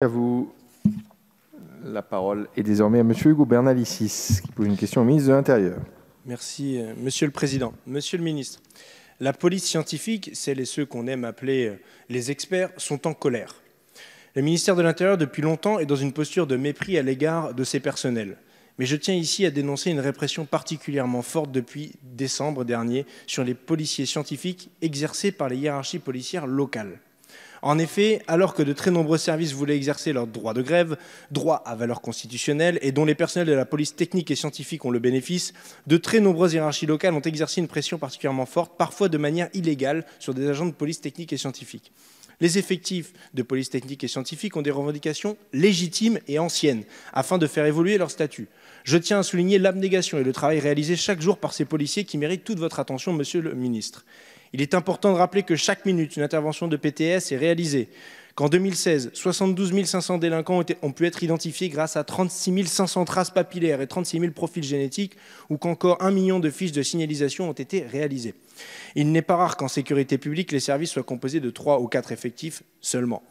à vous. La parole est désormais à Monsieur Hugo Bernalicis, qui pose une question au ministre de l'Intérieur. Merci, euh, Monsieur le Président. Monsieur le Ministre, la police scientifique, celles et ceux qu'on aime appeler euh, les experts, sont en colère. Le ministère de l'Intérieur, depuis longtemps, est dans une posture de mépris à l'égard de ses personnels. Mais je tiens ici à dénoncer une répression particulièrement forte depuis décembre dernier sur les policiers scientifiques exercés par les hiérarchies policières locales. En effet, alors que de très nombreux services voulaient exercer leur droit de grève, droit à valeur constitutionnelle et dont les personnels de la police technique et scientifique ont le bénéfice, de très nombreuses hiérarchies locales ont exercé une pression particulièrement forte, parfois de manière illégale, sur des agents de police technique et scientifique. Les effectifs de police technique et scientifique ont des revendications légitimes et anciennes afin de faire évoluer leur statut. Je tiens à souligner l'abnégation et le travail réalisé chaque jour par ces policiers qui méritent toute votre attention, Monsieur le Ministre. Il est important de rappeler que chaque minute, une intervention de PTS est réalisée. Qu'en 2016, 72 500 délinquants ont pu être identifiés grâce à 36 500 traces papillaires et 36 000 profils génétiques, ou qu'encore 1 million de fiches de signalisation ont été réalisées. Il n'est pas rare qu'en sécurité publique, les services soient composés de 3 ou 4 effectifs seulement.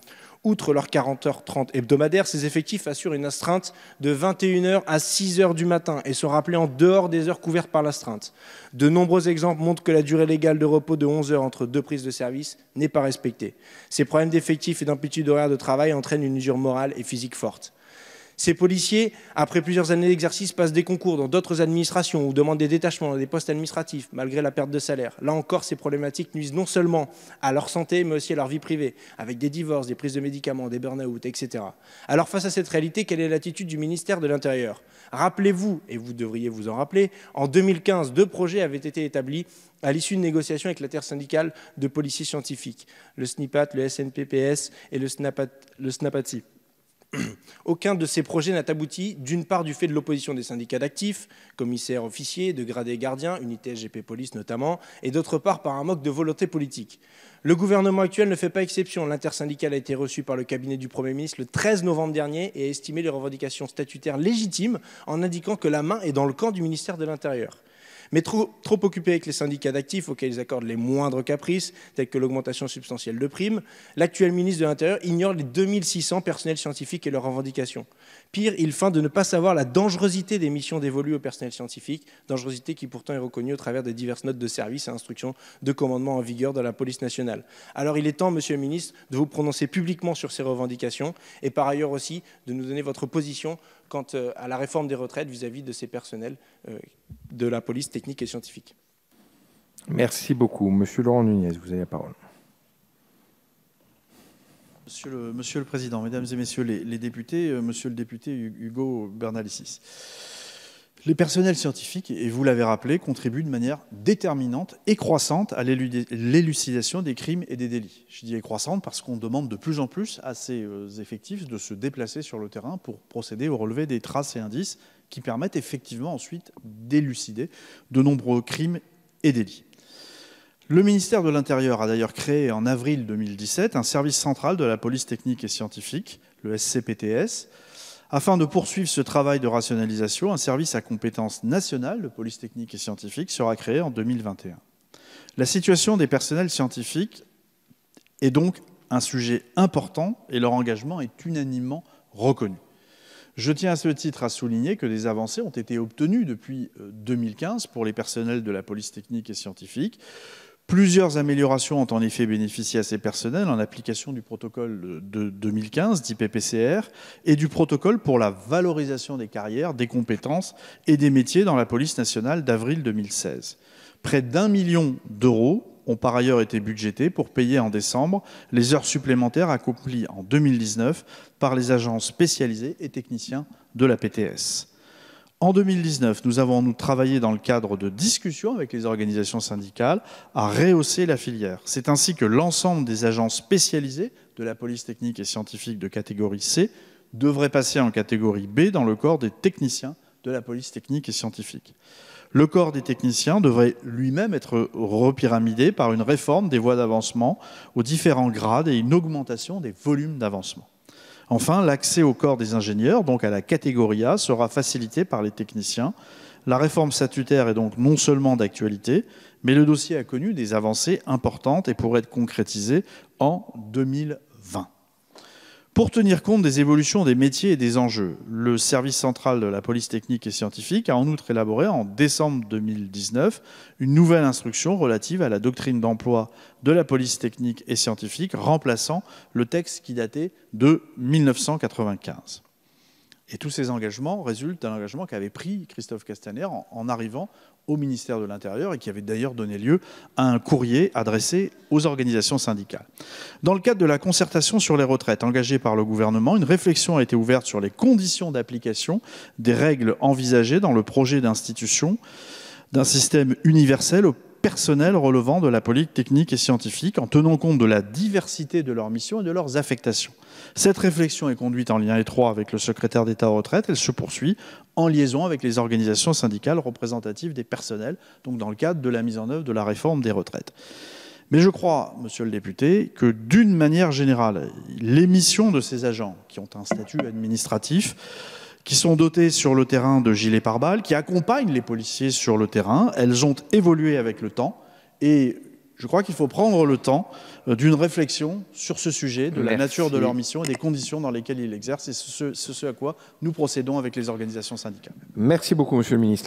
Outre leurs 40h30 hebdomadaires, ces effectifs assurent une astreinte de 21h à 6h du matin et sont rappelés en dehors des heures couvertes par l'astreinte. De nombreux exemples montrent que la durée légale de repos de 11h entre deux prises de service n'est pas respectée. Ces problèmes d'effectifs et d'amplitude horaire de travail entraînent une usure morale et physique forte. Ces policiers, après plusieurs années d'exercice, passent des concours dans d'autres administrations ou demandent des détachements dans des postes administratifs, malgré la perte de salaire. Là encore, ces problématiques nuisent non seulement à leur santé, mais aussi à leur vie privée, avec des divorces, des prises de médicaments, des burn-out, etc. Alors face à cette réalité, quelle est l'attitude du ministère de l'Intérieur Rappelez-vous, et vous devriez vous en rappeler, en 2015, deux projets avaient été établis à l'issue de négociations avec la terre syndicale de policiers scientifiques, le SNIPAT, le SNPPS et le, SNAPAT, le SNAPATSI. Aucun de ces projets n'a abouti, d'une part du fait de l'opposition des syndicats d'actifs, commissaires officiers, de gradés gardiens, unité SGP Police notamment, et d'autre part par un manque de volonté politique. Le gouvernement actuel ne fait pas exception. L'intersyndicale a été reçue par le cabinet du Premier ministre le 13 novembre dernier et a estimé les revendications statutaires légitimes en indiquant que la main est dans le camp du ministère de l'Intérieur mais trop, occupé avec les syndicats d'actifs auxquels ils accordent les moindres caprices, tels que l'augmentation substantielle de primes, l'actuel ministre de l'Intérieur ignore les 2600 personnels scientifiques et leurs revendications. Pire, il feint de ne pas savoir la dangerosité des missions dévolues au personnel scientifique, dangerosité qui pourtant est reconnue au travers des diverses notes de service et instructions de commandement en vigueur de la police nationale. Alors il est temps, monsieur le ministre, de vous prononcer publiquement sur ces revendications et par ailleurs aussi de nous donner votre position quant euh, à la réforme des retraites vis-à-vis de ces personnels euh, de la police technique et scientifique. Merci beaucoup. Monsieur Laurent Nunez, vous avez la parole. Monsieur le, Président, Mesdames et Messieurs les, les députés, euh, Monsieur le député Hugo Bernalicis. Les personnels scientifiques, et vous l'avez rappelé, contribuent de manière déterminante et croissante à l'élucidation des crimes et des délits. Je dis croissante parce qu'on demande de plus en plus à ces euh, effectifs de se déplacer sur le terrain pour procéder au relevé des traces et indices qui permettent effectivement ensuite d'élucider de nombreux crimes et délits. Le ministère de l'Intérieur a d'ailleurs créé en avril 2017 un service central de la police technique et scientifique, le SCPTS, afin de poursuivre ce travail de rationalisation, un service à compétences nationales, de police technique et scientifique sera créé en 2021. La situation des personnels scientifiques est donc un sujet important et leur engagement est unanimement reconnu. Je tiens à ce titre à souligner que des avancées ont été obtenues depuis 2015 euh, pour les personnels de la police technique et scientifique. Plusieurs améliorations ont en effet bénéficié à ces personnels en application du protocole de 2015, dit PPCR, et du protocole pour la valorisation des carrières, des compétences et des métiers dans la police nationale d'avril 2016. Près d'un million d'euros ont par ailleurs été budgétés pour payer en décembre les heures supplémentaires accomplies en 2019 par les agents spécialisés et techniciens de la PTS. En 2019, nous avons nous travaillé dans le cadre de discussions avec les organisations syndicales à rehausser la filière. C'est ainsi que l'ensemble des agents spécialisés de la police technique et scientifique de catégorie C devraient passer en catégorie B dans le corps des techniciens de la police technique et scientifique. Le corps des techniciens devrait lui-même être repyramidé par une réforme des voies d'avancement aux différents grades et une augmentation des volumes d'avancement. Enfin, l'accès au corps des ingénieurs, donc à la catégorie A, sera facilité par les techniciens. La réforme statutaire est donc non seulement d'actualité, mais le dossier a connu des avancées importantes et pourrait être concrétisé en 2020. Pour tenir compte des évolutions des métiers et des enjeux, le service central de la police technique et scientifique a en outre élaboré en décembre 2019 une nouvelle instruction relative à la doctrine d'emploi de la police technique et scientifique, remplaçant le texte qui datait de 1995. Et tous ces engagements résultent d'un engagement qu'avait pris Christophe Castaner en, arrivant au ministère de l'Intérieur et qui avait d'ailleurs donné lieu à un courrier adressé aux organisations syndicales. Dans le cadre de la concertation sur les retraites engagée par le gouvernement, une réflexion a été ouverte sur les conditions d'application des règles envisagées dans le projet d'institution d'un système universel personnel relevant de la politique technique et scientifique en tenant compte de la diversité de leurs missions et de leurs affectations. Cette réflexion est conduite en lien étroit avec le secrétaire d'État aux retraites. Elle se poursuit en liaison avec les organisations syndicales représentatives des personnels, donc dans le cadre de la mise en œuvre de la réforme des retraites. Mais je crois, monsieur le député, que d'une manière générale, les missions de ces agents, qui ont un statut administratif, qui sont dotés sur le terrain de gilets pare-balles, qui accompagnent les policiers sur le terrain. Elles ont évolué avec le temps et je crois qu'il faut prendre le temps euh, d'une réflexion sur ce sujet, de la nature de leur mission et des conditions dans lesquelles ils l'exercent. Et c'est ce, à quoi nous procédons avec les organisations syndicales. Merci beaucoup, Monsieur le Ministre.